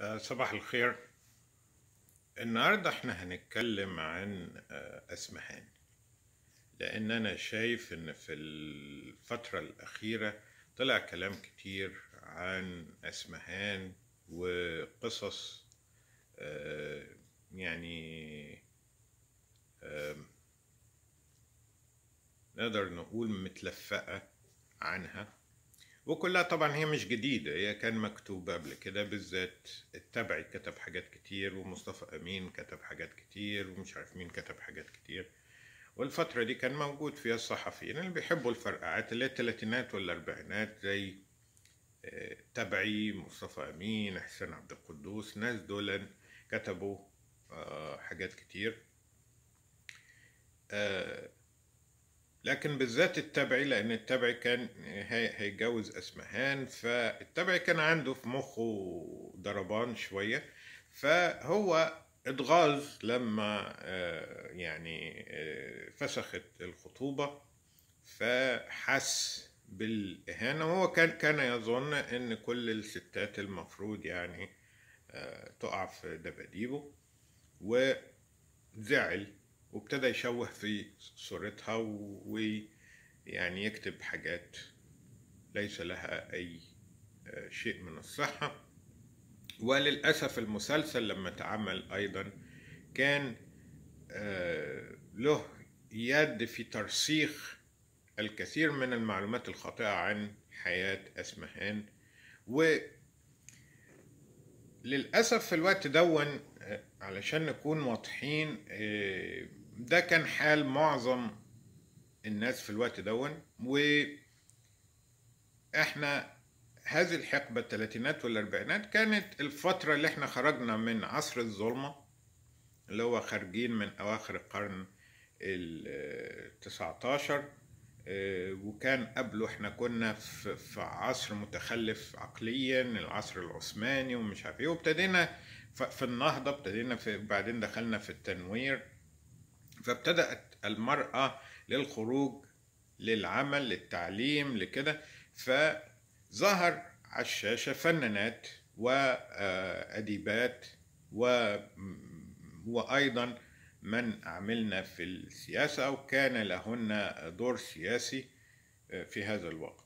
آه، صباح الخير النهاردة احنا هنتكلم عن آه، أسمهان لأن أنا شايف إن في الفترة الأخيرة طلع كلام كتير عن أسمهان وقصص آه، يعني نقدر نقول متلفقة عنها وكلها طبعا هي مش جديدة هي كان مكتوبة قبل كده بالذات التبعي كتب حاجات كتير ومصطفى أمين كتب حاجات كتير ومش عارف مين كتب حاجات كتير والفترة دي كان موجود فيها الصحفيين اللي بيحبوا الفرقعات اللي هي التلاتينات والأربعينات زي آه، تبعي مصطفى أمين حسين عبد القدوس ناس دول كتبوا آه، حاجات كتير آه، لكن بالذات التبعي لأن التبعي كان هيتجوز أسمهان فالتبعي كان عنده في مخه ضربان شوية فهو اتغاظ لما آه، يعني آه، فسخت الخطوبة فحس بالإهانة وهو كان كان يظن إن كل الستات المفروض يعني آه، تقع في دباديبه وزعل وابتدى يشوه في صورتها ويعني يكتب حاجات ليس لها أي آه، شيء من الصحة وللأسف المسلسل لما تعمل أيضا كان آه، له يد في ترسيخ الكثير من المعلومات الخاطئة عن حياة أسمهان و للأسف في الوقت دون آه، علشان نكون واضحين ده كان حال معظم الناس في الوقت دون و احنا هذه الحقبة الثلاثينات والأربعينات كانت الفترة اللي احنا خرجنا من عصر الظلمة اللي هو خارجين من أواخر القرن التسعتاشر آه، وكان قبله احنا كنا في عصر متخلف عقليا العصر العثماني ومش عارف ايه وابتدينا في النهضة ابتدينا في بعدين دخلنا في التنوير فابتدأت المرأة للخروج للعمل للتعليم لكده فظهر على الشاشة فنانات وأديبات و... آه، وأيضا من عملنا في السياسة كان لهن دور سياسي آه، في هذا الوقت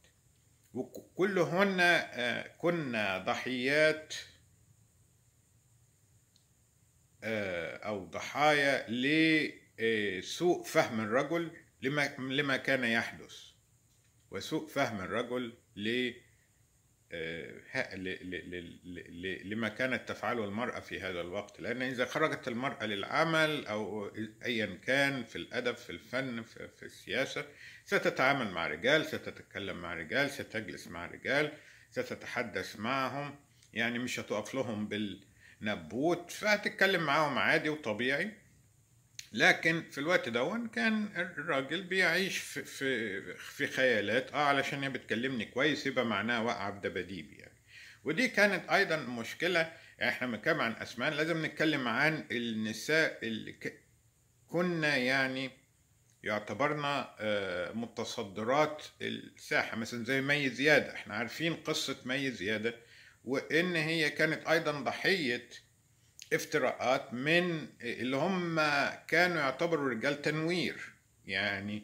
وكلهن آه، كنا ضحيات أو ضحايا ل آه، سوء فهم الرجل لما, لما كان يحدث وسوء فهم الرجل آه، ل لما كانت تفعله المرأة في هذا الوقت لأن إذا خرجت المرأة للعمل أو أيا كان في الأدب في الفن في السياسة ستتعامل مع رجال ستتكلم مع رجال ستجلس مع رجال ستتحدث معهم يعني مش هتقف لهم بالنبوت فهتتكلم معاهم عادي وطبيعي لكن في الوقت دون كان الراجل بيعيش في, في, في خيالات اه علشان هي بتكلمني كويس يبقى معناها واقعه في يعني ودي كانت ايضا مشكله احنا بنتكلم عن اسماء لازم نتكلم عن النساء اللي كنا يعني يعتبرنا آه، متصدرات الساحه مثلا زي مي زياده احنا عارفين قصه مي زياده وان هي كانت ايضا ضحيه افتراءات من اللي هم كانوا يعتبروا رجال تنوير يعني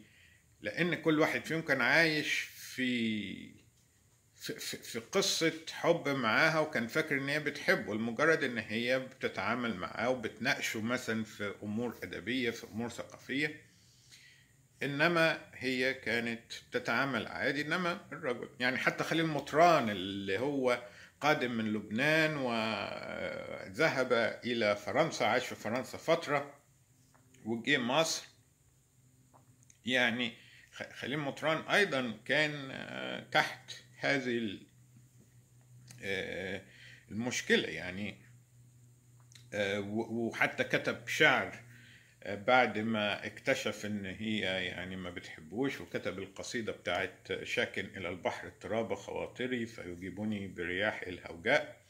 لان كل واحد فيهم كان عايش في في, في قصة حب معاها وكان فاكر ان هي بتحبه لمجرد ان هي بتتعامل معاه وبتناقشه مثلا في امور ادبية في امور ثقافية انما هي كانت بتتعامل عادي انما الرجل يعني حتى خليل مطران اللي هو قادم من لبنان وذهب إلى فرنسا عاش في فرنسا فترة وجه مصر يعني خليل مطران أيضا كان آه، تحت هذه آه، المشكلة يعني آه، وحتى كتب شعر آه، بعد ما اكتشف ان هي يعني ما بتحبوش وكتب القصيدة بتاعت شاكن الى البحر التراب خواطري فيجيبني برياح الهوجاء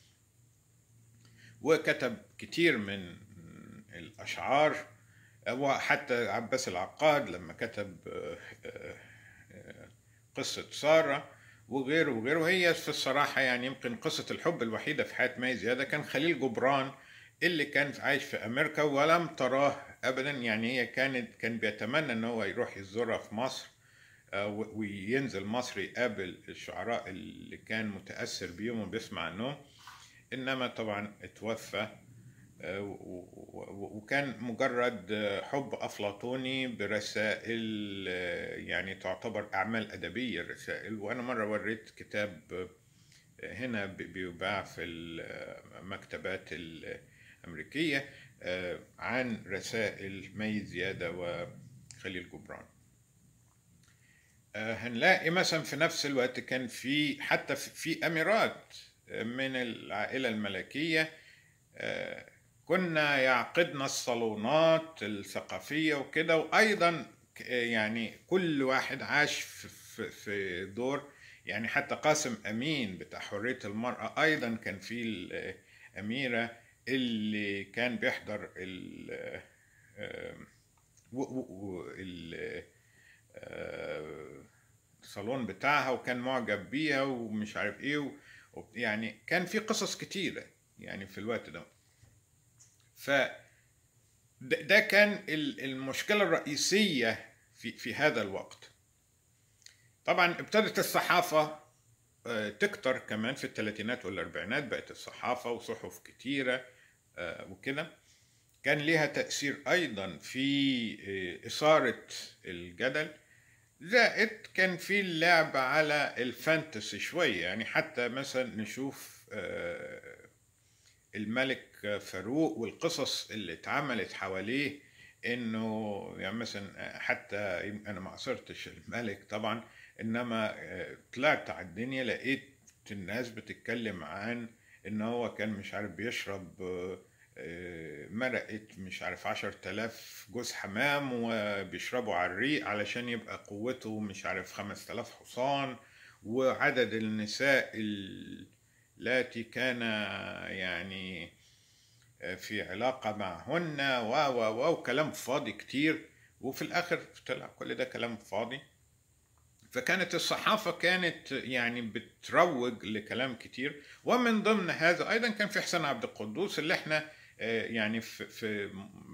وكتب كتير من الاشعار آه، وحتى عباس العقاد لما كتب آه، قصة سارة وغيره وغيره هي في الصراحة يعني يمكن قصة الحب الوحيدة في حياة مي زيادة كان خليل جبران اللي كان عايش في أمريكا ولم تراه ابدا يعني هي كانت كان بيتمنى ان هو يروح يزورها في مصر آه، وينزل مصر يقابل الشعراء اللي كان متاثر بيهم وبيسمع عنهم انما طبعا اتوفى آه، وكان مجرد حب افلاطوني برسائل آه، يعني تعتبر اعمال ادبيه الرسائل وانا مره وريت كتاب هنا بيباع في المكتبات الامريكيه آه، عن رسائل مي زيادة وخليل جبران آه، هنلاقي مثلا في نفس الوقت كان في حتى في أميرات من العائلة الملكية آه، كنا يعقدنا الصالونات الثقافية وكده وأيضا يعني كل واحد عاش في دور يعني حتى قاسم أمين بتاع حرية المرأة أيضا كان في الأميرة اللي كان بيحضر ال آه، ال آه، الصالون بتاعها وكان معجب بيها ومش عارف ايه يعني كان في قصص كتيرة يعني في الوقت ده ف ده كان المشكلة الرئيسية في في هذا الوقت طبعا ابتدت الصحافة آه، تكتر كمان في الثلاثينات والاربعينات بقت الصحافه وصحف كتيره آه، وكده كان ليها تاثير ايضا في آه، اثاره الجدل زائد كان في اللعب على الفانتسي شويه يعني حتى مثلا نشوف الملك فاروق والقصص اللي اتعملت حواليه انه يعني مثلا حتى انا ما عصرتش الملك طبعا انما آه، طلعت على الدنيا لقيت الناس بتتكلم عن ان هو كان مش عارف بيشرب آه، مرقة مش عارف عشر تلاف جوز حمام وبيشربوا على الريق علشان يبقى قوته مش عارف خمس تلاف حصان وعدد النساء التي كان يعني في علاقة معهن و و و وكلام فاضي كتير وفي الآخر طلع كل ده كلام فاضي فكانت الصحافة كانت يعني بتروج لكلام كتير ومن ضمن هذا أيضا كان في حسين عبد القدوس اللي احنا آه، يعني في, في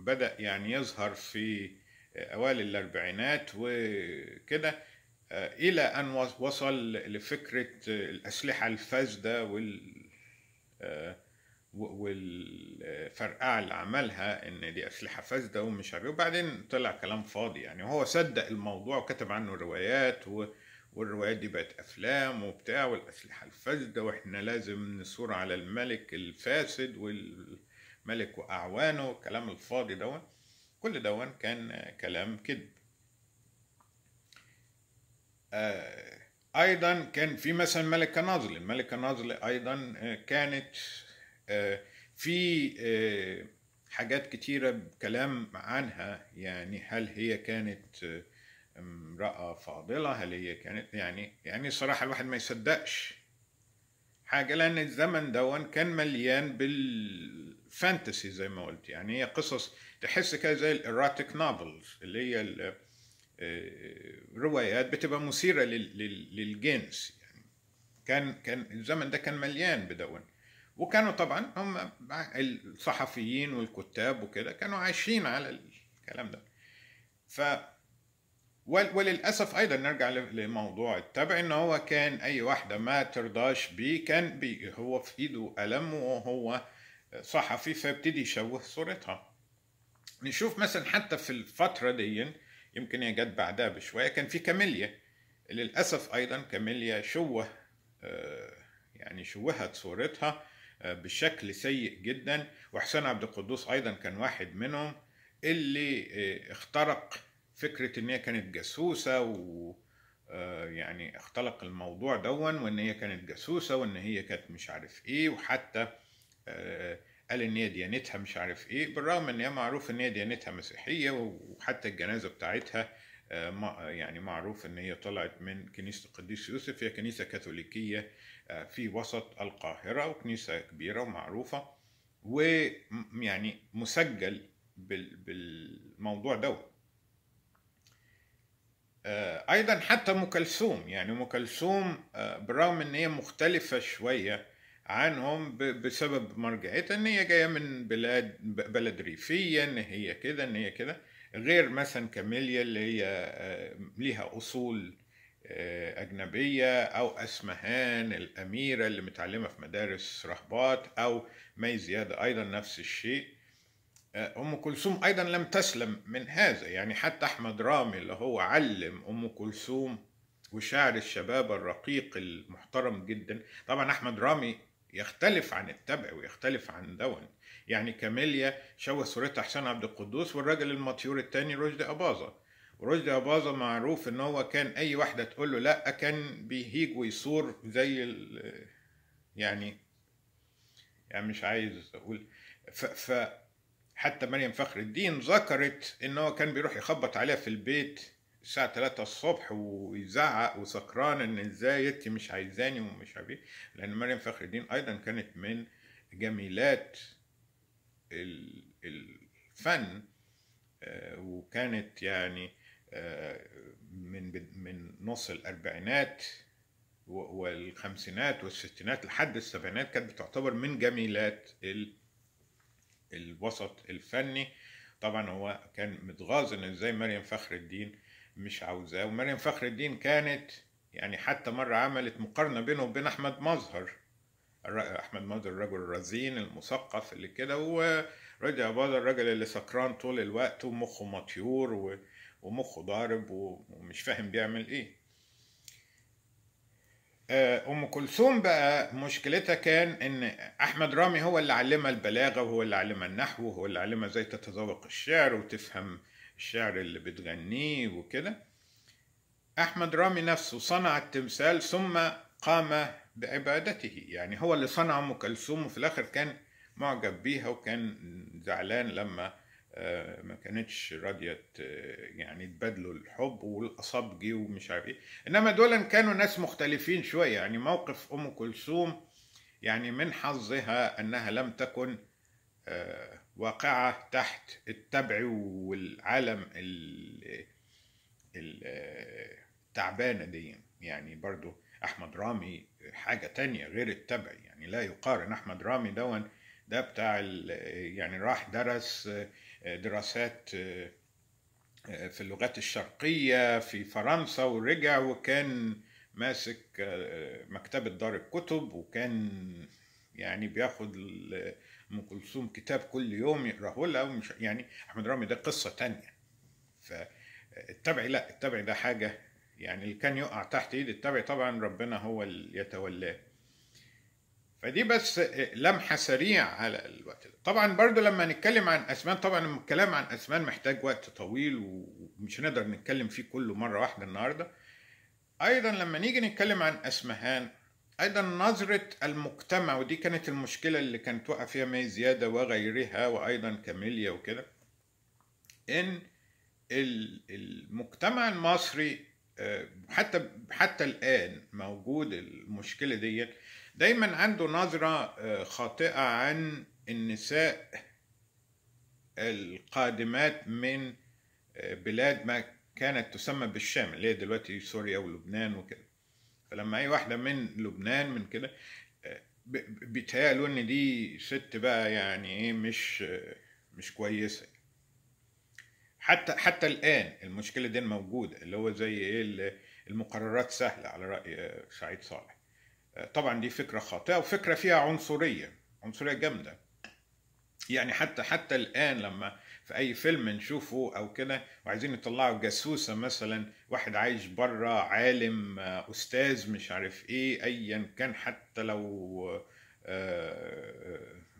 بدأ يعني يظهر في آه، أوائل الأربعينات وكده آه، إلى أن وصل لفكرة الأسلحة الفاسدة وال والفرقعة اللي عملها ان دي اسلحة فاسدة ومش عارف إيه. وبعدين طلع كلام فاضي يعني هو صدق الموضوع وكتب عنه روايات و... والروايات دي بقت افلام وبتاع والاسلحة الفاسدة واحنا لازم نثور على الملك الفاسد والملك واعوانه الكلام الفاضي دون كل دون كان كلام كذب آه، ايضا كان في مثلا ملكة ناظل الملكة ناظل ايضا كانت آه، في آه، حاجات كتيرة كلام عنها يعني هل هي كانت آه، امرأة فاضلة هل هي كانت يعني يعني صراحة الواحد ما يصدقش حاجة لأن الزمن دون كان مليان بالفانتسي زي ما قلت يعني هي قصص تحس كده زي الإيراتيك نوفلز اللي هي الروايات بتبقى مثيرة للجنس يعني كان كان الزمن ده كان مليان بدون وكانوا طبعا هم الصحفيين والكتاب وكده كانوا عايشين على الكلام ده ف وللاسف ايضا نرجع لموضوع التبع ان هو كان اي واحده ما ترضاش بيه كان بي هو في ايده قلم وهو صحفي فيبتدي يشوه صورتها نشوف مثلا حتى في الفتره دي يمكن هي جت بعدها بشويه كان في كاميليا للاسف ايضا كاميليا شوه آه، يعني شوهت صورتها بشكل سيء جدا وحسين عبد القدوس ايضا كان واحد منهم اللي آه، اخترق فكره ان هي كانت جاسوسه و آه، يعني اختلق الموضوع دون وان هي كانت جاسوسه وان هي كانت مش عارف ايه وحتى آه، قال ان هي ديانتها مش عارف ايه بالرغم ان هي معروف ان هي ديانتها مسيحيه وحتى الجنازه بتاعتها آه، آه، يعني معروف ان هي طلعت من كنيسه القديس يوسف هي كنيسه كاثوليكيه آه، في وسط القاهره وكنيسه كبيره ومعروفه ويعني مسجل بالموضوع دوت ايضا حتى ام كلثوم يعني ام كلثوم بالرغم ان هي مختلفه شويه عنهم بسبب مرجعيتها ان هي جايه من بلاد بلد ريفيه ان هي كده ان هي كده غير مثلا كاميليا اللي هي آه، ليها أصول آه، أجنبية أو أسمهان الأميرة اللي متعلمة في مدارس رهبات أو مي زيادة أيضا نفس الشيء آه، أم كلثوم أيضا لم تسلم من هذا يعني حتى أحمد رامي اللي هو علم أم كلثوم وشاعر الشباب الرقيق المحترم جدا طبعا أحمد رامي يختلف عن التبع ويختلف عن دون يعني كاميليا شوه صورتها حسين عبد القدوس والراجل المطيور الثاني رشدي أباظة ورشدي أباظة معروف إن هو كان أي واحدة تقول له لأ كان بيهيج ويصور زي يعني يعني مش عايز أقول ف, ف حتى مريم فخر الدين ذكرت إن هو كان بيروح يخبط عليها في البيت الساعة 3 الصبح ويزعق وسكران ان ازاي انت مش عايزاني ومش عارف ايه لان مريم فخر الدين ايضا كانت من جميلات الفن آه، وكانت يعني آه، من من نص الاربعينات والخمسينات والستينات لحد السبعينات كانت بتعتبر من جميلات الوسط الفني طبعا هو كان متغاظ ان ازاي مريم فخر الدين مش عاوزاه ومريم فخر الدين كانت يعني حتى مره عملت مقارنه بينه وبين احمد مظهر احمد ماضي الرجل الرزين المثقف اللي كده ورجع باضي الرجل اللي سكران طول الوقت ومخه مطيور ومخه ضارب ومش فاهم بيعمل ايه آه، ام كلثوم بقى مشكلتها كان ان احمد رامي هو اللي علمها البلاغه وهو اللي علمها النحو وهو اللي علمها ازاي تتذوق الشعر وتفهم الشعر اللي بتغنيه وكده احمد رامي نفسه صنع التمثال ثم قام بعبادته يعني هو اللي صنع ام كلثوم وفي الاخر كان معجب بيها وكان زعلان لما آه، ما كانتش راضيه آه، يعني تبادلوا الحب والاصاب جه ومش عارف ايه انما دول كانوا ناس مختلفين شويه يعني موقف ام كلثوم يعني من حظها انها لم تكن آه، واقعه تحت التبع والعالم التعبانه دي يعني برضو احمد رامي حاجه تانية غير التبعي يعني لا يقارن احمد رامي دون ده بتاع يعني راح درس آه، دراسات آه، في اللغات الشرقيه في فرنسا ورجع وكان ماسك آه، مكتبه دار الكتب وكان يعني بياخد ام كلثوم كتاب كل يوم يقراه لها ومش يعني احمد رامي ده قصه تانية فالتبعي لا التبعي ده حاجه يعني اللي كان يقع تحت ايد التابع طبعا ربنا هو اللي يتولاه فدي بس لمحه سريعه على الوقت ده طبعا برضو لما نتكلم عن اسمان طبعا الكلام عن اسمان محتاج وقت طويل ومش هنقدر نتكلم فيه كله مره واحده النهارده ايضا لما نيجي نتكلم عن اسمهان ايضا نظره المجتمع ودي كانت المشكله اللي كانت وقع فيها مي زياده وغيرها وايضا كاميليا وكده ان المجتمع المصري حتى حتى الان موجود المشكله ديت دايما عنده نظره آه، خاطئه عن النساء القادمات من آه، بلاد ما كانت تسمى بالشام اللي هي دلوقتي سوريا ولبنان وكده فلما اي واحده من لبنان من كده آه، بيتهيألوا ان دي ست بقى يعني ايه مش مش كويسه حتى حتى الان المشكله دي موجوده اللي هو زي ايه المقررات سهله على راي آه، سعيد صالح آه، طبعا دي فكره خاطئه وفكره فيها عنصريه عنصريه جامده يعني حتى حتى الان لما في اي فيلم نشوفه او كده وعايزين يطلعوا جاسوسه مثلا واحد عايش بره عالم آه، استاذ مش عارف ايه ايا كان حتى لو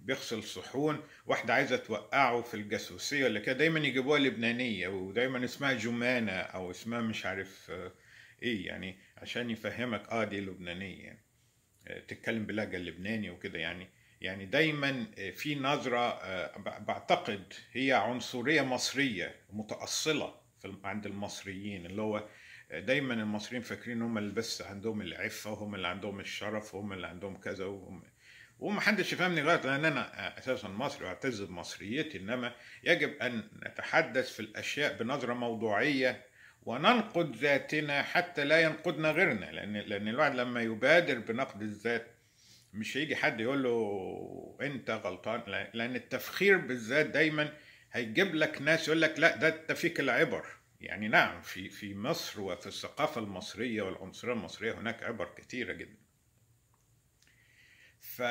بيغسل صحون واحدة عايزة توقعه في الجاسوسية ولا كده دايما يجيبوها لبنانية ودايما اسمها جمانة أو اسمها مش عارف آه، إيه يعني عشان يفهمك آه دي لبنانية يعني. آه، تتكلم بلهجة اللبناني وكده يعني يعني دايما آه، في نظرة بعتقد هي عنصرية مصرية متأصلة عند المصريين اللي هو دايما المصريين فاكرين هم اللي بس عندهم العفة وهم اللي عندهم الشرف وهم اللي عندهم كذا وهم ومحدش يفهمني غلط لان انا اساسا مصري واعتز بمصريتي انما يجب ان نتحدث في الاشياء بنظره موضوعيه وننقد ذاتنا حتى لا ينقدنا غيرنا لان لان الواحد لما يبادر بنقد الذات مش هيجي حد يقول له انت غلطان لان التفخير بالذات دايما هيجيب لك ناس يقول لك لا ده انت فيك العبر يعني نعم في في مصر وفي الثقافه المصريه والعنصريه المصريه هناك عبر كثيره جدا ف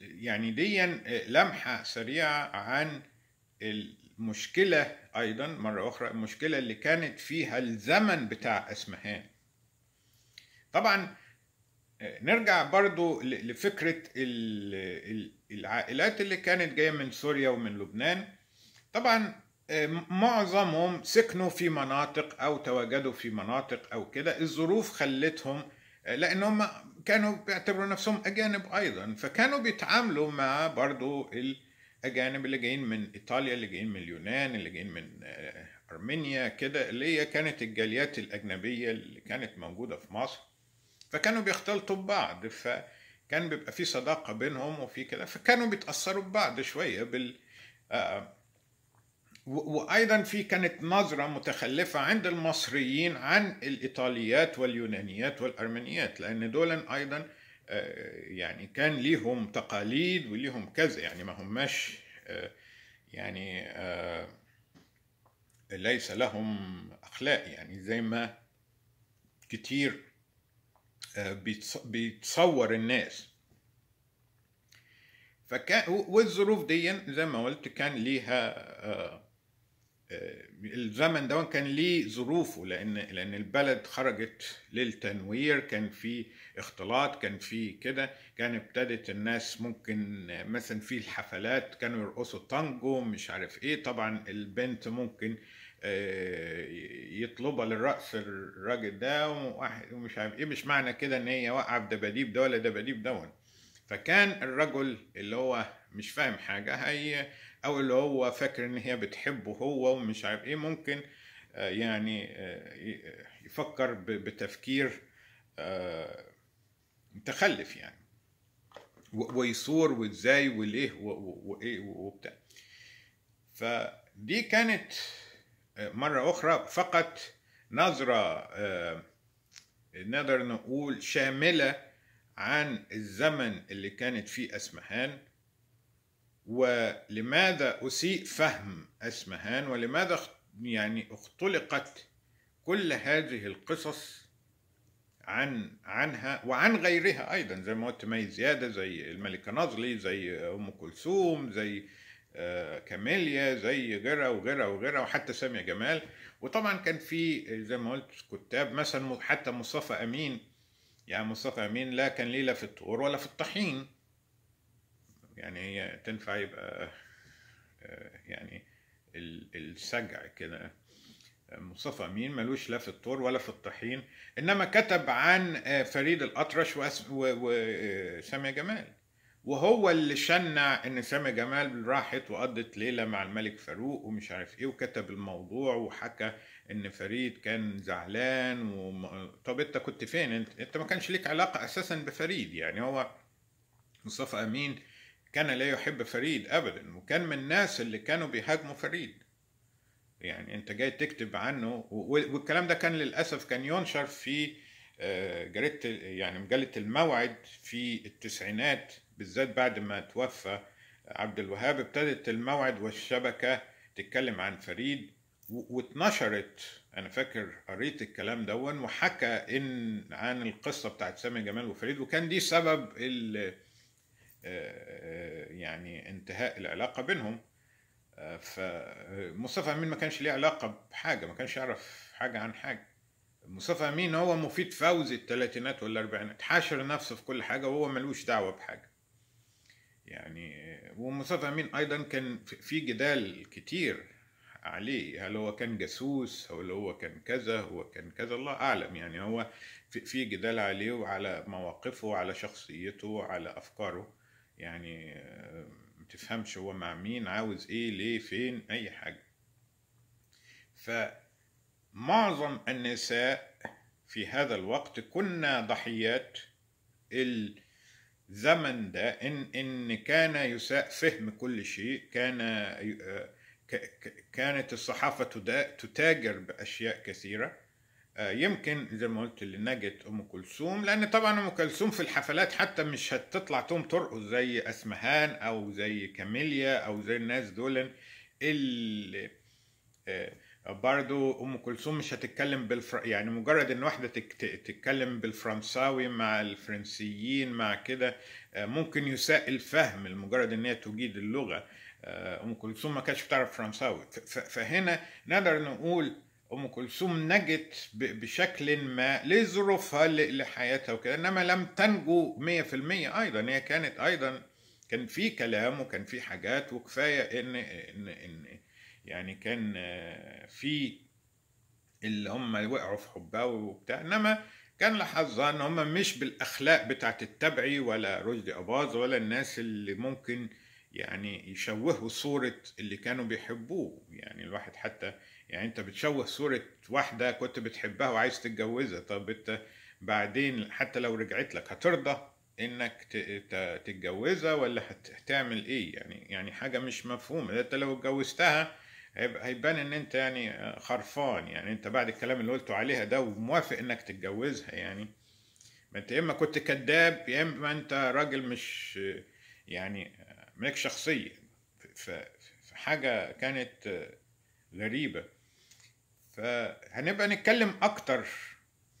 يعني دي لمحه سريعه عن المشكله ايضا مره اخرى المشكله اللي كانت فيها الزمن بتاع اسمهان طبعا نرجع برضو لفكرة العائلات اللي كانت جاية من سوريا ومن لبنان طبعا معظمهم سكنوا في مناطق أو تواجدوا في مناطق أو كده الظروف خلتهم لأن هم كانوا بيعتبروا نفسهم أجانب أيضا فكانوا بيتعاملوا مع برضو الأجانب اللي جايين من إيطاليا اللي جايين من اليونان اللي جايين من آه، أرمينيا كده اللي هي كانت الجاليات الأجنبية اللي كانت موجودة في مصر فكانوا بيختلطوا ببعض فكان بيبقى في صداقة بينهم وفي كده فكانوا بيتأثروا ببعض شوية بال آه، وايضا في كانت نظره متخلفه عند المصريين عن الايطاليات واليونانيات والارمنيات لان دول ايضا آه، يعني كان ليهم تقاليد وليهم كذا يعني ما هماش آه، يعني آه، ليس لهم اخلاق يعني زي ما كتير بيتصور الناس فكان والظروف دي زي ما قلت كان ليها آه، الزمن ده كان ليه ظروفه لان لان البلد خرجت للتنوير كان في اختلاط كان في كده كان ابتدت الناس ممكن مثلا في الحفلات كانوا يرقصوا تانجو مش عارف ايه طبعا البنت ممكن آه، يطلبها للرقص الراجل ده ومش عارف ايه مش معنى كده ان هي واقعه في دباديب ده ولا دباديب دون فكان الرجل اللي هو مش فاهم حاجه هي او اللي هو فاكر ان هي بتحبه هو ومش عارف ايه ممكن آه، يعني آه، يفكر بتفكير آه، متخلف يعني ويصور وازاي وليه وايه وبتاع فدي كانت مرة أخرى فقط نظرة نقدر نقول شاملة عن الزمن اللي كانت فيه أسمهان ولماذا أسيء فهم أسمهان ولماذا يعني اختلقت كل هذه القصص عن عنها وعن غيرها أيضا زي ما قلت مي زيادة زي الملكة نظلي زي أم كلثوم زي آه، كاميليا زي غيرة وغيرة وغيرة وحتى سامية جمال وطبعا كان في زي ما قلت كتاب مثلا حتى مصطفى أمين يعني مصطفى أمين لا كان ليلة في الطور ولا في الطحين يعني هي تنفع يبقى آه، يعني السجع كده مصطفى امين ملوش لا في الطور ولا في الطحين انما كتب عن آه، فريد الاطرش وسامية آه، جمال وهو اللي شنع ان سامية جمال راحت وقضت ليله مع الملك فاروق ومش عارف ايه وكتب الموضوع وحكى ان فريد كان زعلان و... طب انت كنت فين انت, انت ما كانش ليك علاقه اساسا بفريد يعني هو مصطفى امين كان لا يحب فريد ابدا وكان من الناس اللي كانوا بيهاجموا فريد يعني انت جاي تكتب عنه والكلام ده كان للاسف كان ينشر في آه، جريده يعني مجله الموعد في التسعينات بالذات بعد ما توفى عبد الوهاب ابتدت الموعد والشبكه تتكلم عن فريد واتنشرت انا فاكر قريت الكلام دون وحكى ان عن القصه بتاعت سامي جمال وفريد وكان دي سبب ال آه، يعني انتهاء العلاقه بينهم آه، فمصطفى امين ما كانش ليه علاقه بحاجه ما كانش يعرف حاجه عن حاجه مصطفى امين هو مفيد فوزي الثلاثينات والاربعينات حاشر نفسه في كل حاجه وهو ملوش دعوه بحاجه يعني آه، ومصطفى امين ايضا كان في جدال كتير عليه هل هو كان جاسوس هل هو كان كذا هو كان كذا الله اعلم يعني هو في جدال عليه وعلى مواقفه وعلى شخصيته وعلى افكاره يعني آه، متفهمش هو مع مين عاوز ايه ليه فين اي حاجة فمعظم النساء في هذا الوقت كنا ضحيات الزمن ده إن, إن كان يساء فهم كل شيء كان آه، كانت الصحافة تتاجر بأشياء كثيرة آه، يمكن زي ما قلت اللي نجت ام كلثوم لان طبعا ام كلثوم في الحفلات حتى مش هتطلع تقوم ترقص زي اسمهان او زي كاميليا او زي الناس دول اللي آه، برضو ام كلثوم مش هتتكلم بالفر... يعني مجرد ان واحده تتكلم بالفرنساوي مع الفرنسيين مع كده آه، ممكن يساء الفهم لمجرد ان هي تجيد اللغه ام كلثوم ما كانتش بتعرف فرنساوي فهنا نقدر نقول ام كلثوم نجت بشكل ما لظروفها لحياتها وكده انما لم تنجو 100% ايضا هي كانت ايضا كان في كلام وكان في حاجات وكفايه ان ان ان يعني كان آه، في اللي هم وقعوا في حبها وبتاع انما كان لحظها ان هم مش بالاخلاق بتاعت التبعي ولا رشدي اباظ ولا الناس اللي ممكن يعني يشوهوا صوره اللي كانوا بيحبوه يعني الواحد حتى يعني انت بتشوه صورة واحدة كنت بتحبها وعايز تتجوزها طب انت بعدين حتى لو رجعت لك هترضى انك تتجوزها ولا هتعمل ايه يعني يعني حاجة مش مفهومة انت لو اتجوزتها هيبان ان انت يعني خرفان يعني انت بعد الكلام اللي قلته عليها ده وموافق انك تتجوزها يعني ما انت يا اما كنت كذاب يا اما انت راجل مش يعني مالك شخصية فحاجة كانت غريبة فهنبقى نتكلم اكتر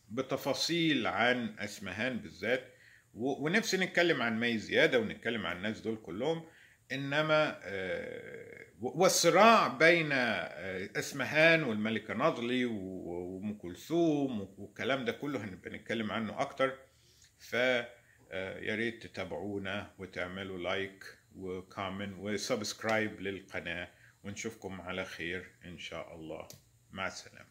بتفاصيل عن اسمهان بالذات ونفسي نتكلم عن مي زياده ونتكلم عن الناس دول كلهم انما آه، والصراع بين آه، اسمهان والملكه ناضلي وام كلثوم والكلام ده كله هنبقى نتكلم عنه اكتر ف آه، يا ريت تتابعونا وتعملوا لايك وكومن وسبسكرايب للقناه ونشوفكم على خير ان شاء الله مع السلامة